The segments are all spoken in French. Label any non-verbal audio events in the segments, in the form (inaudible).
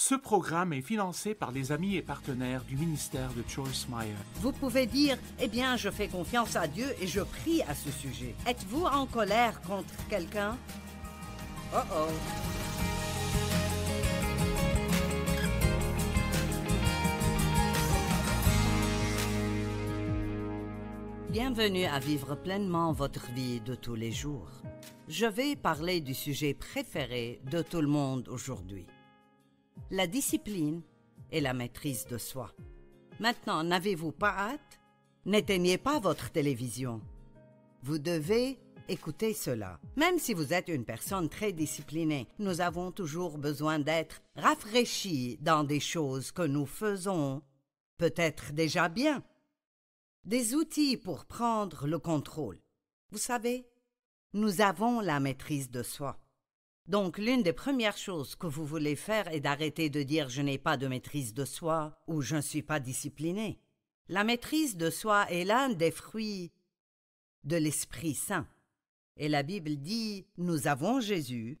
Ce programme est financé par les amis et partenaires du ministère de Joyce Meyer. Vous pouvez dire, eh bien, je fais confiance à Dieu et je prie à ce sujet. Êtes-vous en colère contre quelqu'un? Oh oh! Bienvenue à Vivre pleinement votre vie de tous les jours. Je vais parler du sujet préféré de tout le monde aujourd'hui, la discipline et la maîtrise de soi. Maintenant, n'avez-vous pas hâte N'éteignez pas votre télévision. Vous devez écouter cela. Même si vous êtes une personne très disciplinée, nous avons toujours besoin d'être rafraîchis dans des choses que nous faisons peut-être déjà bien. Des outils pour prendre le contrôle. Vous savez, nous avons la maîtrise de soi. Donc l'une des premières choses que vous voulez faire est d'arrêter de dire je n'ai pas de maîtrise de soi ou je ne suis pas discipliné. La maîtrise de soi est l'un des fruits de l'Esprit Saint. Et la Bible dit nous avons Jésus,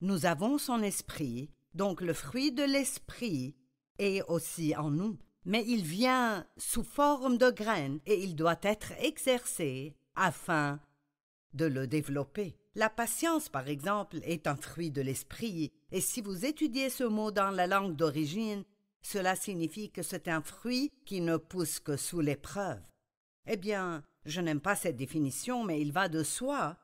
nous avons son Esprit, donc le fruit de l'Esprit est aussi en nous. Mais il vient sous forme de graines et il doit être exercé afin de le développer. La patience, par exemple, est un fruit de l'esprit, et si vous étudiez ce mot dans la langue d'origine, cela signifie que c'est un fruit qui ne pousse que sous l'épreuve. Eh bien, je n'aime pas cette définition, mais il va de soi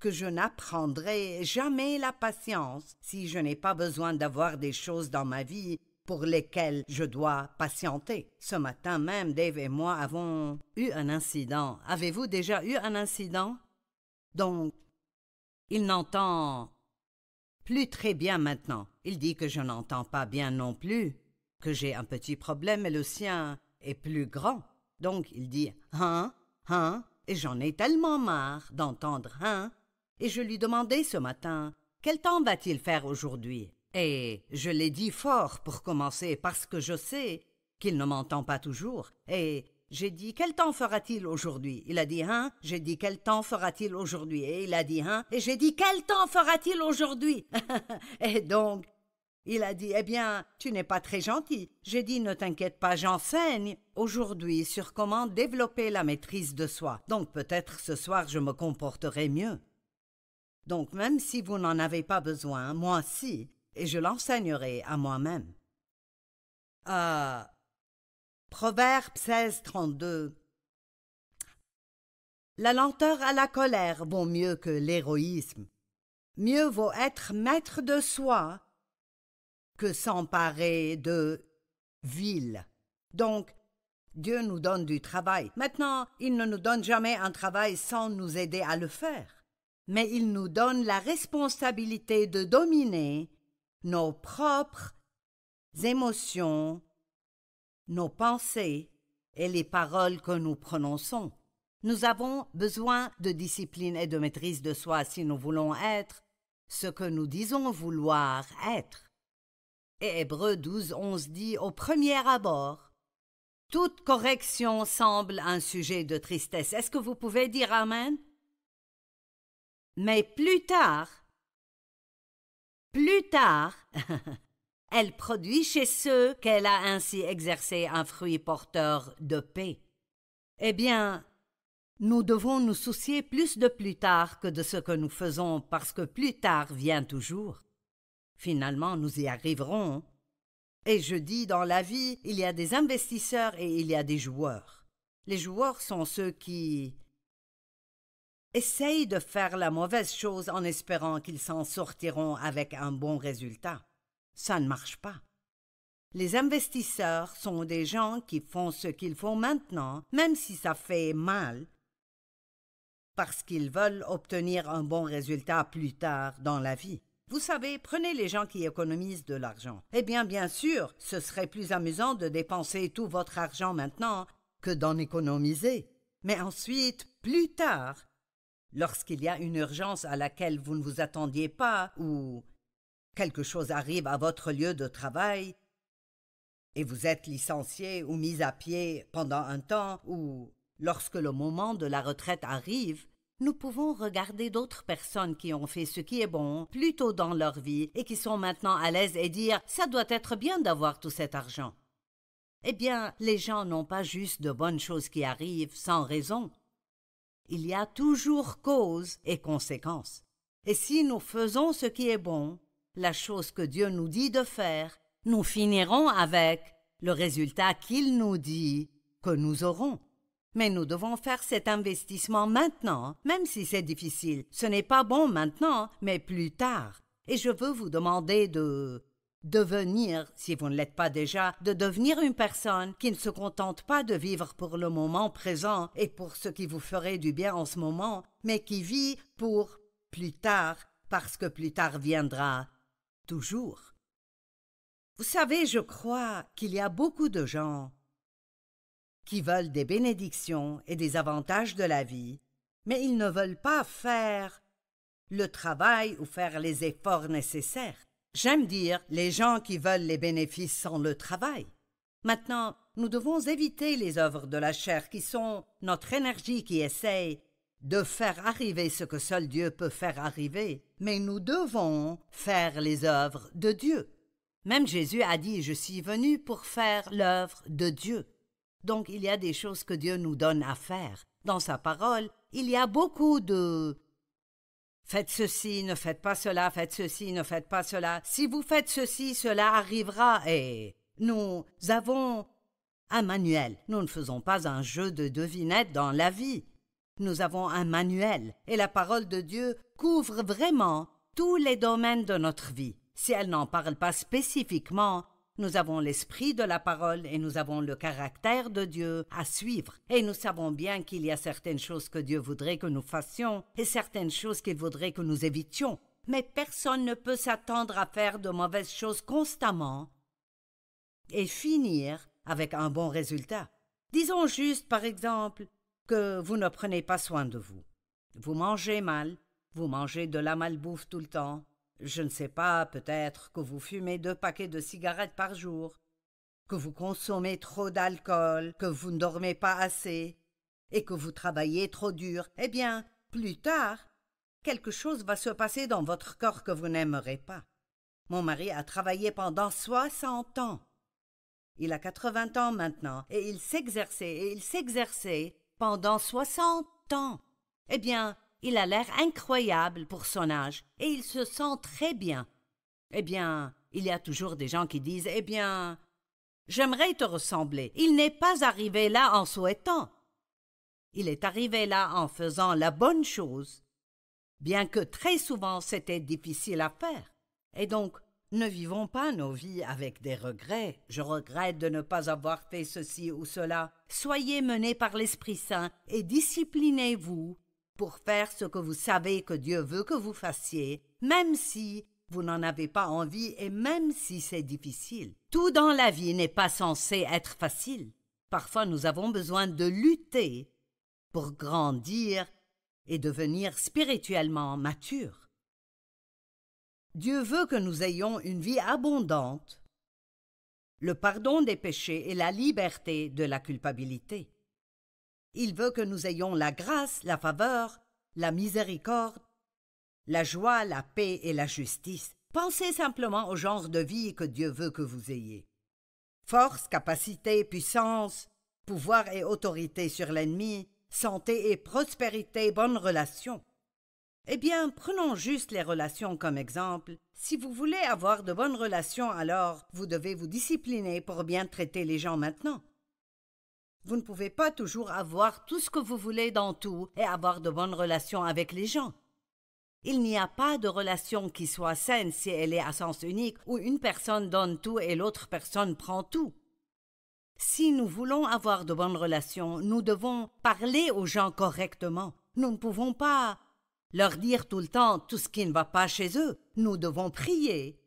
que je n'apprendrai jamais la patience si je n'ai pas besoin d'avoir des choses dans ma vie pour lesquelles je dois patienter. Ce matin même, Dave et moi avons eu un incident. Avez-vous déjà eu un incident? Donc, il n'entend plus très bien maintenant. Il dit que je n'entends pas bien non plus, que j'ai un petit problème et le sien est plus grand. Donc il dit hein, hein, et j'en ai tellement marre d'entendre hein. Et je lui demandais ce matin quel temps va-t-il faire aujourd'hui Et je l'ai dit fort pour commencer parce que je sais qu'il ne m'entend pas toujours et j'ai dit quel temps fera-t-il aujourd'hui Il a dit hein. J'ai dit quel temps fera-t-il aujourd'hui Et il a dit hein. Et j'ai dit quel temps fera-t-il aujourd'hui (laughs) Et donc, il a dit eh bien, tu n'es pas très gentil. J'ai dit ne t'inquiète pas, j'enseigne aujourd'hui sur comment développer la maîtrise de soi. Donc peut-être ce soir je me comporterai mieux. Donc même si vous n'en avez pas besoin, moi si, et je l'enseignerai à moi-même. Ah, Proverbe 16, 32. La lenteur à la colère vaut mieux que l'héroïsme. Mieux vaut être maître de soi que s'emparer de ville. Donc, Dieu nous donne du travail. Maintenant, il ne nous donne jamais un travail sans nous aider à le faire. Mais il nous donne la responsabilité de dominer nos propres émotions nos pensées et les paroles que nous prononçons. Nous avons besoin de discipline et de maîtrise de soi si nous voulons être ce que nous disons vouloir être. Et Hébreu 12, 11 dit au premier abord Toute correction semble un sujet de tristesse. Est-ce que vous pouvez dire Amen Mais plus tard, plus tard, (laughs) Elle produit chez ceux qu'elle a ainsi exercé un fruit porteur de paix. Eh bien, nous devons nous soucier plus de plus tard que de ce que nous faisons parce que plus tard vient toujours. Finalement, nous y arriverons. Et je dis, dans la vie, il y a des investisseurs et il y a des joueurs. Les joueurs sont ceux qui essayent de faire la mauvaise chose en espérant qu'ils s'en sortiront avec un bon résultat ça ne marche pas. Les investisseurs sont des gens qui font ce qu'ils font maintenant, même si ça fait mal, parce qu'ils veulent obtenir un bon résultat plus tard dans la vie. Vous savez, prenez les gens qui économisent de l'argent. Eh bien, bien sûr, ce serait plus amusant de dépenser tout votre argent maintenant que d'en économiser. Mais ensuite, plus tard, lorsqu'il y a une urgence à laquelle vous ne vous attendiez pas, ou quelque chose arrive à votre lieu de travail et vous êtes licencié ou mis à pied pendant un temps ou lorsque le moment de la retraite arrive, nous pouvons regarder d'autres personnes qui ont fait ce qui est bon plus tôt dans leur vie et qui sont maintenant à l'aise et dire ça doit être bien d'avoir tout cet argent. Eh bien, les gens n'ont pas juste de bonnes choses qui arrivent sans raison. Il y a toujours cause et conséquence. Et si nous faisons ce qui est bon, la chose que Dieu nous dit de faire, nous finirons avec le résultat qu'il nous dit que nous aurons. Mais nous devons faire cet investissement maintenant, même si c'est difficile. Ce n'est pas bon maintenant, mais plus tard. Et je veux vous demander de devenir, si vous ne l'êtes pas déjà, de devenir une personne qui ne se contente pas de vivre pour le moment présent et pour ce qui vous ferait du bien en ce moment, mais qui vit pour plus tard, parce que plus tard viendra, toujours. Vous savez, je crois qu'il y a beaucoup de gens qui veulent des bénédictions et des avantages de la vie, mais ils ne veulent pas faire le travail ou faire les efforts nécessaires. J'aime dire les gens qui veulent les bénéfices sans le travail. Maintenant, nous devons éviter les œuvres de la chair qui sont notre énergie qui essaye de faire arriver ce que seul Dieu peut faire arriver, mais nous devons faire les œuvres de Dieu. Même Jésus a dit Je suis venu pour faire l'œuvre de Dieu. Donc il y a des choses que Dieu nous donne à faire. Dans sa parole, il y a beaucoup de Faites ceci, ne faites pas cela, faites ceci, ne faites pas cela. Si vous faites ceci, cela arrivera et nous avons un manuel. Nous ne faisons pas un jeu de devinette dans la vie. Nous avons un manuel et la parole de Dieu couvre vraiment tous les domaines de notre vie. Si elle n'en parle pas spécifiquement, nous avons l'esprit de la parole et nous avons le caractère de Dieu à suivre. Et nous savons bien qu'il y a certaines choses que Dieu voudrait que nous fassions et certaines choses qu'il voudrait que nous évitions. Mais personne ne peut s'attendre à faire de mauvaises choses constamment et finir avec un bon résultat. Disons juste, par exemple, que vous ne prenez pas soin de vous. Vous mangez mal, vous mangez de la malbouffe tout le temps. Je ne sais pas, peut-être que vous fumez deux paquets de cigarettes par jour, que vous consommez trop d'alcool, que vous ne dormez pas assez, et que vous travaillez trop dur. Eh bien, plus tard, quelque chose va se passer dans votre corps que vous n'aimerez pas. Mon mari a travaillé pendant soixante ans. Il a quatre-vingts ans maintenant, et il s'exerçait, et il s'exerçait, pendant soixante ans. Eh bien, il a l'air incroyable pour son âge, et il se sent très bien. Eh bien, il y a toujours des gens qui disent Eh bien, j'aimerais te ressembler. Il n'est pas arrivé là en souhaitant. Il est arrivé là en faisant la bonne chose, bien que très souvent c'était difficile à faire. Et donc, ne vivons pas nos vies avec des regrets. Je regrette de ne pas avoir fait ceci ou cela. Soyez menés par l'Esprit Saint et disciplinez-vous pour faire ce que vous savez que Dieu veut que vous fassiez, même si vous n'en avez pas envie et même si c'est difficile. Tout dans la vie n'est pas censé être facile. Parfois nous avons besoin de lutter pour grandir et devenir spirituellement matures. Dieu veut que nous ayons une vie abondante. Le pardon des péchés et la liberté de la culpabilité. Il veut que nous ayons la grâce, la faveur, la miséricorde, la joie, la paix et la justice. Pensez simplement au genre de vie que Dieu veut que vous ayez. Force, capacité, puissance, pouvoir et autorité sur l'ennemi, santé et prospérité, bonne relation. Eh bien, prenons juste les relations comme exemple. Si vous voulez avoir de bonnes relations, alors vous devez vous discipliner pour bien traiter les gens maintenant. Vous ne pouvez pas toujours avoir tout ce que vous voulez dans tout et avoir de bonnes relations avec les gens. Il n'y a pas de relation qui soit saine si elle est à sens unique où une personne donne tout et l'autre personne prend tout. Si nous voulons avoir de bonnes relations, nous devons parler aux gens correctement. Nous ne pouvons pas leur dire tout le temps tout ce qui ne va pas chez eux, nous devons prier,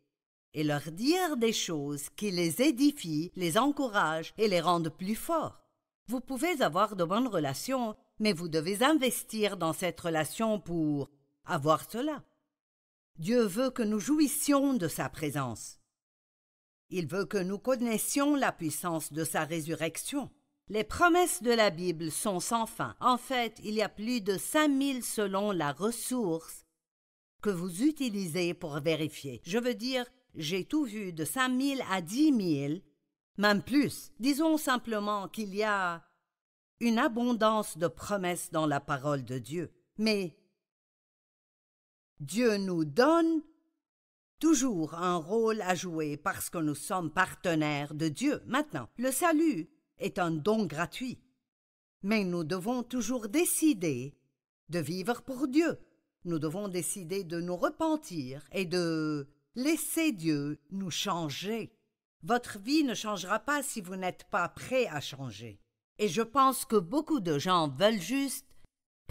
et leur dire des choses qui les édifient, les encouragent et les rendent plus forts. Vous pouvez avoir de bonnes relations, mais vous devez investir dans cette relation pour avoir cela. Dieu veut que nous jouissions de sa présence. Il veut que nous connaissions la puissance de sa résurrection. Les promesses de la Bible sont sans fin. En fait, il y a plus de 5000 selon la ressource que vous utilisez pour vérifier. Je veux dire, j'ai tout vu de 5000 à 10 000, même plus. Disons simplement qu'il y a une abondance de promesses dans la parole de Dieu. Mais Dieu nous donne toujours un rôle à jouer parce que nous sommes partenaires de Dieu. Maintenant, le salut est un don gratuit. Mais nous devons toujours décider de vivre pour Dieu. Nous devons décider de nous repentir et de laisser Dieu nous changer. Votre vie ne changera pas si vous n'êtes pas prêt à changer. Et je pense que beaucoup de gens veulent juste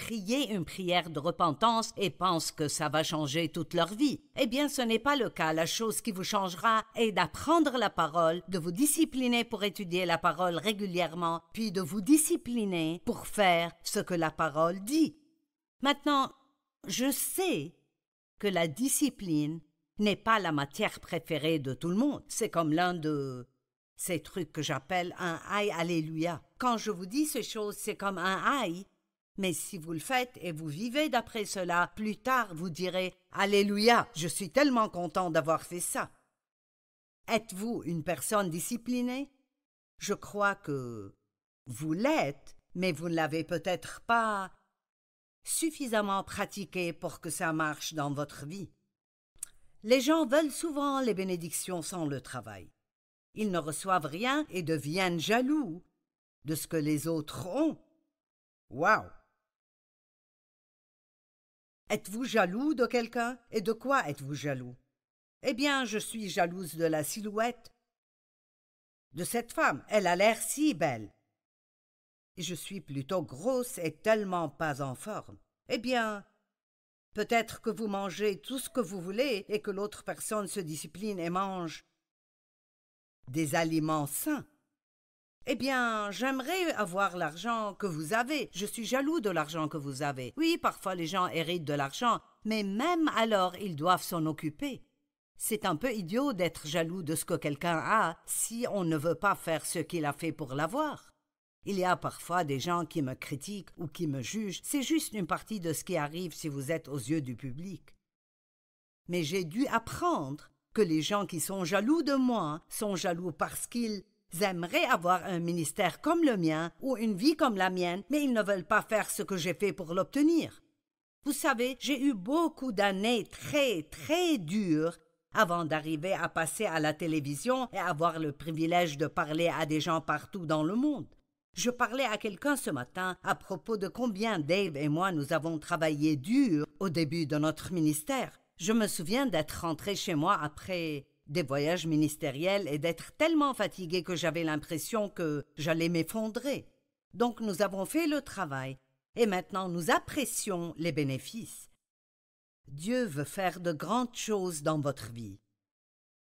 prier une prière de repentance et pensent que ça va changer toute leur vie. Eh bien, ce n'est pas le cas. La chose qui vous changera est d'apprendre la parole, de vous discipliner pour étudier la parole régulièrement, puis de vous discipliner pour faire ce que la parole dit. Maintenant, je sais que la discipline n'est pas la matière préférée de tout le monde. C'est comme l'un de ces trucs que j'appelle un aïe alléluia. Quand je vous dis ces choses, c'est comme un aïe mais si vous le faites et vous vivez d'après cela, plus tard vous direz Alléluia, je suis tellement content d'avoir fait ça. Êtes-vous une personne disciplinée Je crois que vous l'êtes, mais vous ne l'avez peut-être pas suffisamment pratiqué pour que ça marche dans votre vie. Les gens veulent souvent les bénédictions sans le travail. Ils ne reçoivent rien et deviennent jaloux de ce que les autres ont. Waouh Êtes-vous jaloux de quelqu'un Et de quoi êtes-vous jaloux Eh bien, je suis jalouse de la silhouette de cette femme. Elle a l'air si belle. Et je suis plutôt grosse et tellement pas en forme. Eh bien, peut-être que vous mangez tout ce que vous voulez et que l'autre personne se discipline et mange des aliments sains. Eh bien, j'aimerais avoir l'argent que vous avez. Je suis jaloux de l'argent que vous avez. Oui, parfois les gens héritent de l'argent, mais même alors ils doivent s'en occuper. C'est un peu idiot d'être jaloux de ce que quelqu'un a si on ne veut pas faire ce qu'il a fait pour l'avoir. Il y a parfois des gens qui me critiquent ou qui me jugent, c'est juste une partie de ce qui arrive si vous êtes aux yeux du public. Mais j'ai dû apprendre que les gens qui sont jaloux de moi sont jaloux parce qu'ils aimeraient avoir un ministère comme le mien ou une vie comme la mienne, mais ils ne veulent pas faire ce que j'ai fait pour l'obtenir. Vous savez, j'ai eu beaucoup d'années très, très dures avant d'arriver à passer à la télévision et avoir le privilège de parler à des gens partout dans le monde. Je parlais à quelqu'un ce matin à propos de combien Dave et moi nous avons travaillé dur au début de notre ministère. Je me souviens d'être rentré chez moi après des voyages ministériels et d'être tellement fatigué que j'avais l'impression que j'allais m'effondrer. Donc nous avons fait le travail, et maintenant nous apprécions les bénéfices. Dieu veut faire de grandes choses dans votre vie.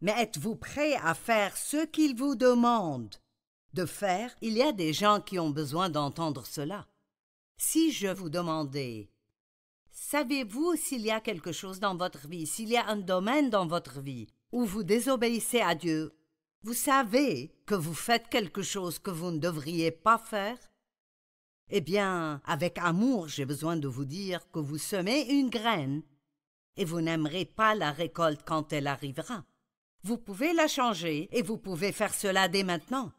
Mais êtes-vous prêt à faire ce qu'il vous demande de faire Il y a des gens qui ont besoin d'entendre cela. Si je vous demandais Savez-vous s'il y a quelque chose dans votre vie, s'il y a un domaine dans votre vie ou vous désobéissez à Dieu, vous savez que vous faites quelque chose que vous ne devriez pas faire Eh bien, avec amour, j'ai besoin de vous dire que vous semez une graine et vous n'aimerez pas la récolte quand elle arrivera. Vous pouvez la changer et vous pouvez faire cela dès maintenant.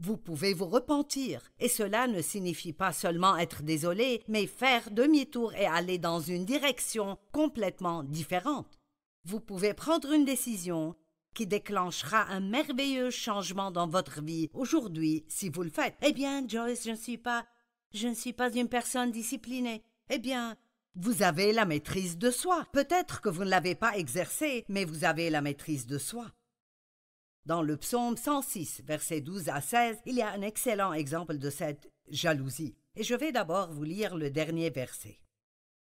Vous pouvez vous repentir, et cela ne signifie pas seulement être désolé, mais faire demi-tour et aller dans une direction complètement différente vous pouvez prendre une décision qui déclenchera un merveilleux changement dans votre vie aujourd'hui si vous le faites. Eh bien, Joyce, je ne suis pas je ne suis pas une personne disciplinée. Eh bien, vous avez la maîtrise de soi. Peut-être que vous ne l'avez pas exercée, mais vous avez la maîtrise de soi. Dans le psaume 106, versets 12 à 16, il y a un excellent exemple de cette jalousie. Et je vais d'abord vous lire le dernier verset.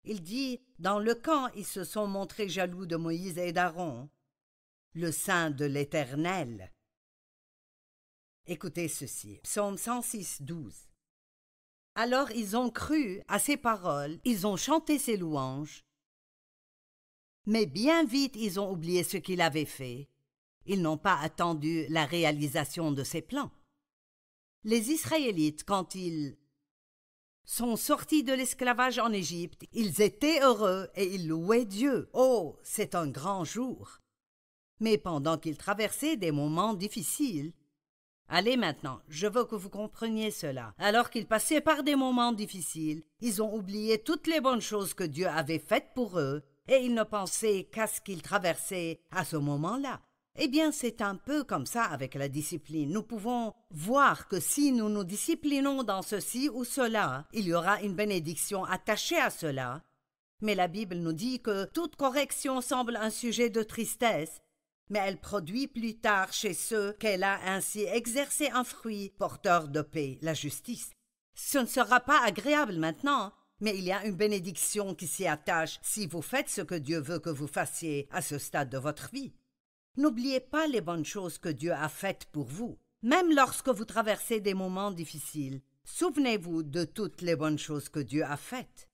Il dit Dans le camp, ils se sont montrés jaloux de Moïse et d'Aaron, le saint de l'Éternel. Écoutez ceci Psaume 106, 12. Alors ils ont cru à ses paroles, ils ont chanté ses louanges, mais bien vite ils ont oublié ce qu'il avait fait. Ils n'ont pas attendu la réalisation de ses plans. Les Israélites, quand ils sont sortis de l'esclavage en Égypte, ils étaient heureux et ils louaient Dieu. Oh, c'est un grand jour. Mais pendant qu'ils traversaient des moments difficiles, Allez maintenant, je veux que vous compreniez cela. Alors qu'ils passaient par des moments difficiles, ils ont oublié toutes les bonnes choses que Dieu avait faites pour eux, et ils ne pensaient qu'à ce qu'ils traversaient à ce moment-là. Eh bien, c'est un peu comme ça avec la discipline. Nous pouvons voir que si nous nous disciplinons dans ceci ou cela, il y aura une bénédiction attachée à cela. Mais la Bible nous dit que toute correction semble un sujet de tristesse, mais elle produit plus tard chez ceux qu'elle a ainsi exercé un fruit porteur de paix, la justice. Ce ne sera pas agréable maintenant, mais il y a une bénédiction qui s'y attache si vous faites ce que Dieu veut que vous fassiez à ce stade de votre vie. N'oubliez pas les bonnes choses que Dieu a faites pour vous, même lorsque vous traversez des moments difficiles. Souvenez-vous de toutes les bonnes choses que Dieu a faites.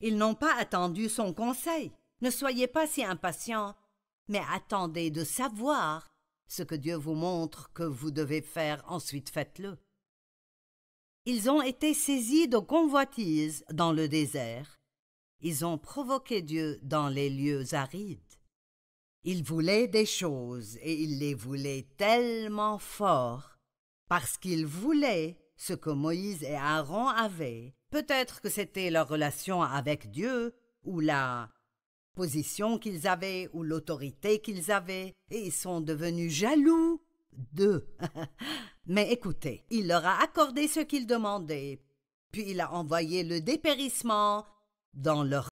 Ils n'ont pas attendu son conseil. Ne soyez pas si impatients, mais attendez de savoir ce que Dieu vous montre que vous devez faire, ensuite faites-le. Ils ont été saisis de convoitise dans le désert. Ils ont provoqué Dieu dans les lieux arides. Ils voulait des choses et il les voulait tellement fort, parce qu'ils voulaient ce que Moïse et Aaron avaient. Peut-être que c'était leur relation avec Dieu, ou la position qu'ils avaient, ou l'autorité qu'ils avaient, et ils sont devenus jaloux d'eux. (laughs) Mais écoutez, il leur a accordé ce qu'ils demandaient, puis il a envoyé le dépérissement dans leur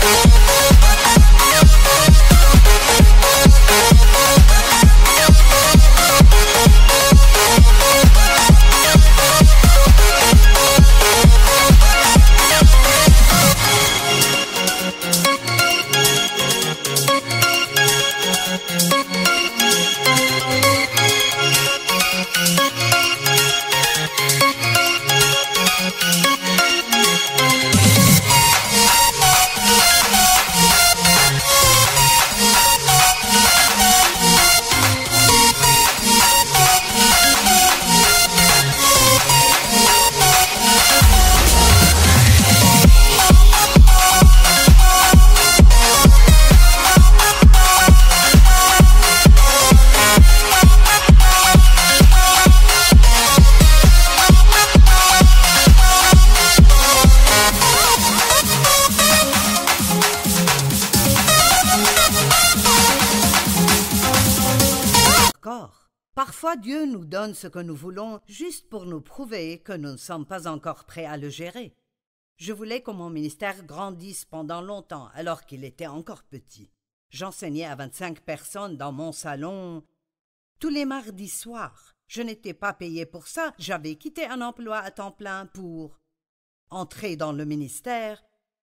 Thank Dieu nous donne ce que nous voulons juste pour nous prouver que nous ne sommes pas encore prêts à le gérer. Je voulais que mon ministère grandisse pendant longtemps alors qu'il était encore petit. J'enseignais à 25 personnes dans mon salon tous les mardis soirs. Je n'étais pas payé pour ça, j'avais quitté un emploi à temps plein pour entrer dans le ministère.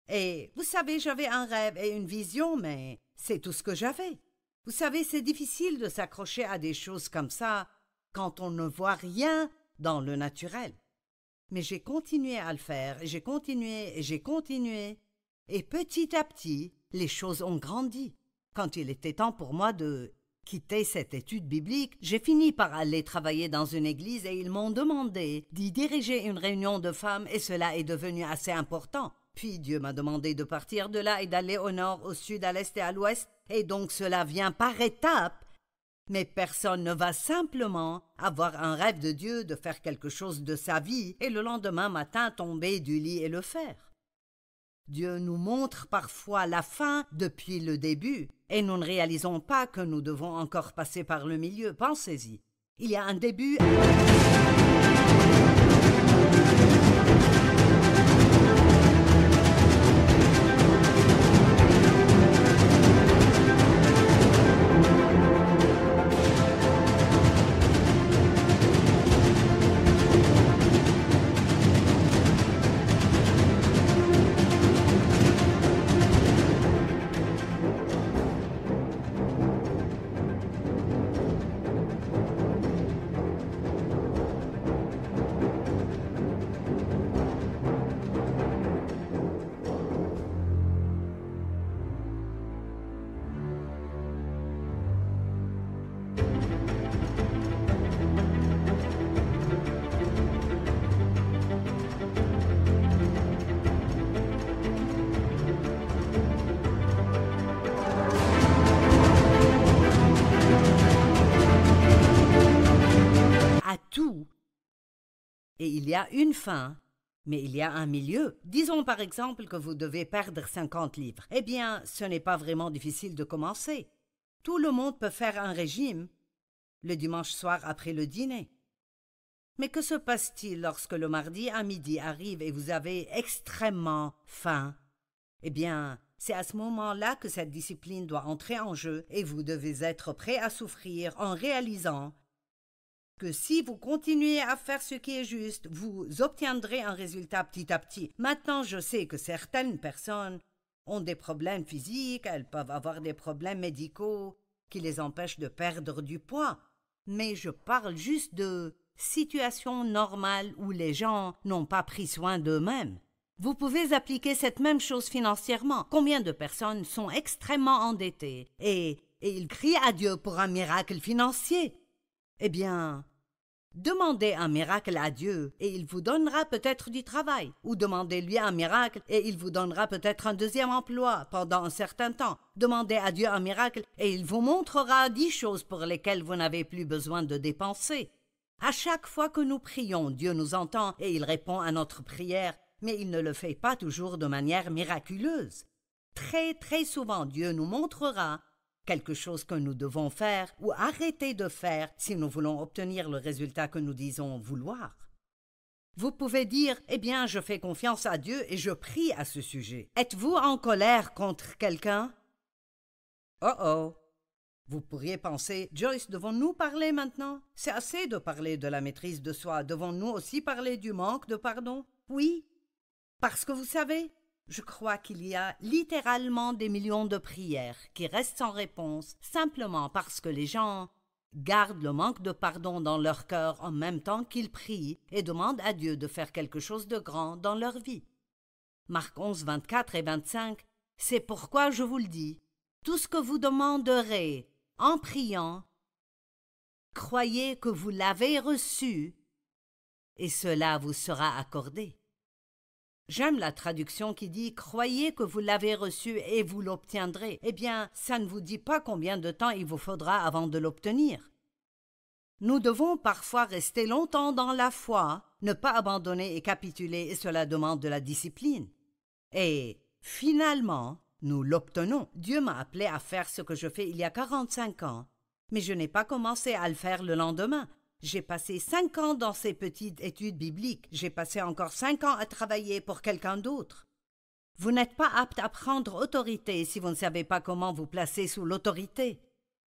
Et vous savez, j'avais un rêve et une vision, mais c'est tout ce que j'avais. Vous savez, c'est difficile de s'accrocher à des choses comme ça quand on ne voit rien dans le naturel. Mais j'ai continué à le faire, j'ai continué, j'ai continué. Et petit à petit, les choses ont grandi. Quand il était temps pour moi de quitter cette étude biblique, j'ai fini par aller travailler dans une église et ils m'ont demandé d'y diriger une réunion de femmes et cela est devenu assez important. Puis Dieu m'a demandé de partir de là et d'aller au nord, au sud, à l'est et à l'ouest, et donc cela vient par étapes mais personne ne va simplement avoir un rêve de Dieu de faire quelque chose de sa vie et le lendemain matin tomber du lit et le faire. Dieu nous montre parfois la fin depuis le début, et nous ne réalisons pas que nous devons encore passer par le milieu. Pensez-y. Il y a un début. il y a une fin, mais il y a un milieu. Disons par exemple que vous devez perdre 50 livres. Eh bien, ce n'est pas vraiment difficile de commencer. Tout le monde peut faire un régime le dimanche soir après le dîner. Mais que se passe-t-il lorsque le mardi à midi arrive et vous avez extrêmement faim Eh bien, c'est à ce moment-là que cette discipline doit entrer en jeu et vous devez être prêt à souffrir en réalisant que si vous continuez à faire ce qui est juste, vous obtiendrez un résultat petit à petit. Maintenant, je sais que certaines personnes ont des problèmes physiques, elles peuvent avoir des problèmes médicaux qui les empêchent de perdre du poids, mais je parle juste de situations normales où les gens n'ont pas pris soin d'eux-mêmes. Vous pouvez appliquer cette même chose financièrement. Combien de personnes sont extrêmement endettées et, et ils crient à Dieu pour un miracle financier eh bien, demandez un miracle à Dieu et il vous donnera peut-être du travail, ou demandez-lui un miracle et il vous donnera peut-être un deuxième emploi pendant un certain temps. Demandez à Dieu un miracle et il vous montrera dix choses pour lesquelles vous n'avez plus besoin de dépenser. À chaque fois que nous prions, Dieu nous entend et il répond à notre prière, mais il ne le fait pas toujours de manière miraculeuse. Très très souvent Dieu nous montrera quelque chose que nous devons faire ou arrêter de faire si nous voulons obtenir le résultat que nous disons vouloir. Vous pouvez dire Eh bien, je fais confiance à Dieu et je prie à ce sujet. Êtes-vous en colère contre quelqu'un Oh oh Vous pourriez penser Joyce, devons-nous parler maintenant C'est assez de parler de la maîtrise de soi. Devons-nous aussi parler du manque de pardon Oui. Parce que vous savez, je crois qu'il y a littéralement des millions de prières qui restent sans réponse simplement parce que les gens gardent le manque de pardon dans leur cœur en même temps qu'ils prient et demandent à Dieu de faire quelque chose de grand dans leur vie. Marc 11, 24 et 25 C'est pourquoi je vous le dis, tout ce que vous demanderez en priant, croyez que vous l'avez reçu, et cela vous sera accordé. J'aime la traduction qui dit Croyez que vous l'avez reçu et vous l'obtiendrez. Eh bien, ça ne vous dit pas combien de temps il vous faudra avant de l'obtenir. Nous devons parfois rester longtemps dans la foi, ne pas abandonner et capituler, et cela demande de la discipline. Et finalement, nous l'obtenons. Dieu m'a appelé à faire ce que je fais il y a 45 ans, mais je n'ai pas commencé à le faire le lendemain. J'ai passé cinq ans dans ces petites études bibliques. J'ai passé encore cinq ans à travailler pour quelqu'un d'autre. Vous n'êtes pas apte à prendre autorité si vous ne savez pas comment vous placer sous l'autorité.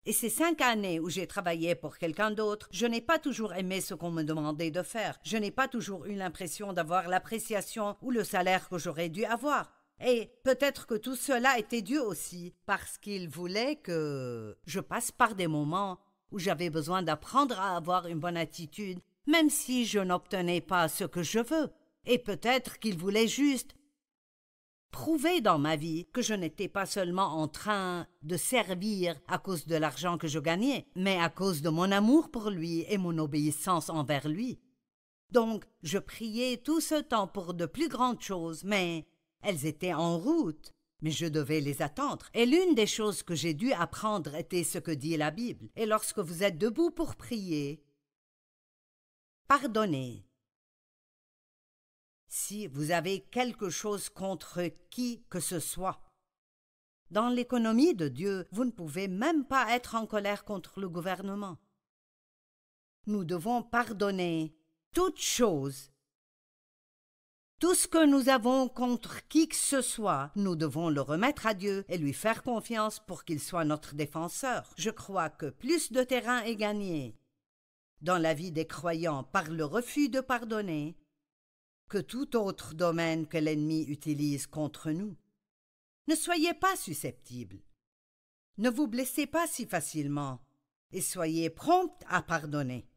Et ces cinq années où j'ai travaillé pour quelqu'un d'autre, je n'ai pas toujours aimé ce qu'on me demandait de faire. Je n'ai pas toujours eu l'impression d'avoir l'appréciation ou le salaire que j'aurais dû avoir. Et peut-être que tout cela était dû aussi parce qu'il voulait que je passe par des moments où j'avais besoin d'apprendre à avoir une bonne attitude, même si je n'obtenais pas ce que je veux, et peut-être qu'il voulait juste prouver dans ma vie que je n'étais pas seulement en train de servir à cause de l'argent que je gagnais, mais à cause de mon amour pour lui et mon obéissance envers lui. Donc je priais tout ce temps pour de plus grandes choses, mais elles étaient en route mais je devais les attendre. Et l'une des choses que j'ai dû apprendre était ce que dit la Bible. Et lorsque vous êtes debout pour prier, pardonnez. Si vous avez quelque chose contre qui que ce soit. Dans l'économie de Dieu, vous ne pouvez même pas être en colère contre le gouvernement. Nous devons pardonner toute chose tout ce que nous avons contre qui que ce soit, nous devons le remettre à Dieu et lui faire confiance pour qu'il soit notre défenseur. Je crois que plus de terrain est gagné dans la vie des croyants par le refus de pardonner que tout autre domaine que l'ennemi utilise contre nous. Ne soyez pas susceptibles. Ne vous blessez pas si facilement et soyez prompt à pardonner.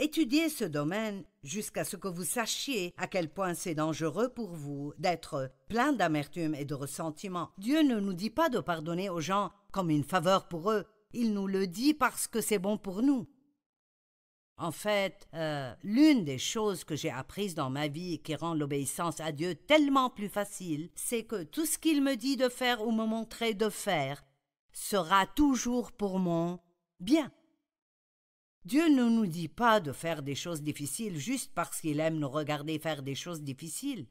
Étudiez ce domaine jusqu'à ce que vous sachiez à quel point c'est dangereux pour vous d'être plein d'amertume et de ressentiment. Dieu ne nous dit pas de pardonner aux gens comme une faveur pour eux, il nous le dit parce que c'est bon pour nous. En fait, euh, l'une des choses que j'ai apprises dans ma vie qui rend l'obéissance à Dieu tellement plus facile, c'est que tout ce qu'il me dit de faire ou me montrer de faire sera toujours pour mon bien. Dieu ne nous dit pas de faire des choses difficiles juste parce qu'il aime nous regarder faire des choses difficiles.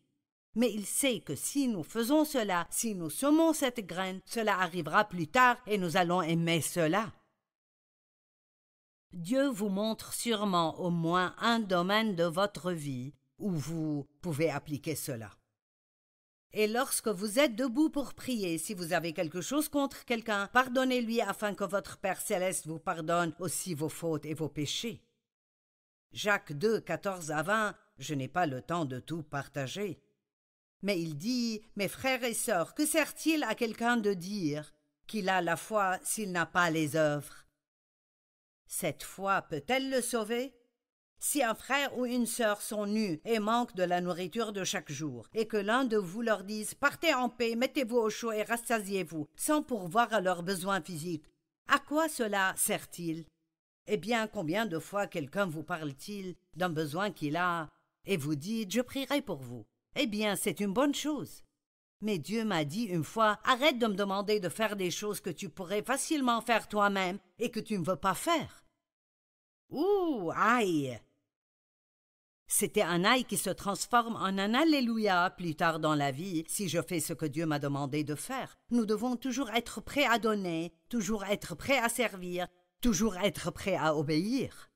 Mais il sait que si nous faisons cela, si nous semons cette graine, cela arrivera plus tard et nous allons aimer cela. Dieu vous montre sûrement au moins un domaine de votre vie où vous pouvez appliquer cela et lorsque vous êtes debout pour prier, si vous avez quelque chose contre quelqu'un, pardonnez-lui afin que votre Père céleste vous pardonne aussi vos fautes et vos péchés. Jacques 2, 14 à 20, je n'ai pas le temps de tout partager. Mais il dit, mes frères et sœurs, que sert-il à quelqu'un de dire qu'il a la foi s'il n'a pas les œuvres Cette foi peut-elle le sauver si un frère ou une sœur sont nus et manquent de la nourriture de chaque jour, et que l'un de vous leur dise Partez en paix, mettez-vous au chaud et rassasiez-vous, sans pourvoir à leurs besoins physiques, à quoi cela sert-il Eh bien, combien de fois quelqu'un vous parle-t-il d'un besoin qu'il a, et vous dites Je prierai pour vous Eh bien, c'est une bonne chose. Mais Dieu m'a dit une fois Arrête de me demander de faire des choses que tu pourrais facilement faire toi-même et que tu ne veux pas faire. Ouh, aïe c'était un aïe qui se transforme en un Alléluia plus tard dans la vie si je fais ce que Dieu m'a demandé de faire. Nous devons toujours être prêts à donner, toujours être prêts à servir, toujours être prêts à obéir.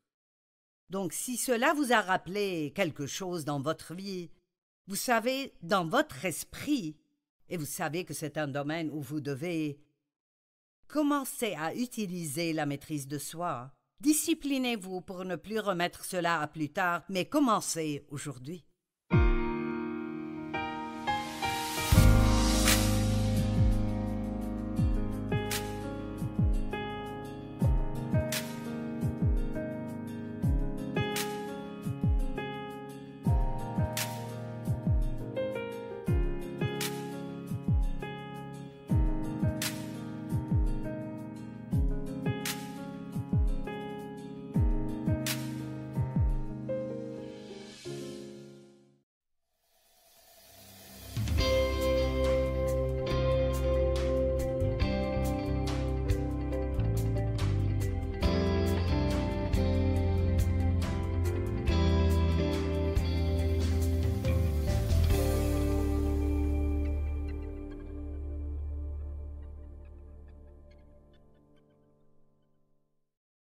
Donc si cela vous a rappelé quelque chose dans votre vie, vous savez dans votre esprit, et vous savez que c'est un domaine où vous devez commencer à utiliser la maîtrise de soi, Disciplinez-vous pour ne plus remettre cela à plus tard, mais commencez aujourd'hui.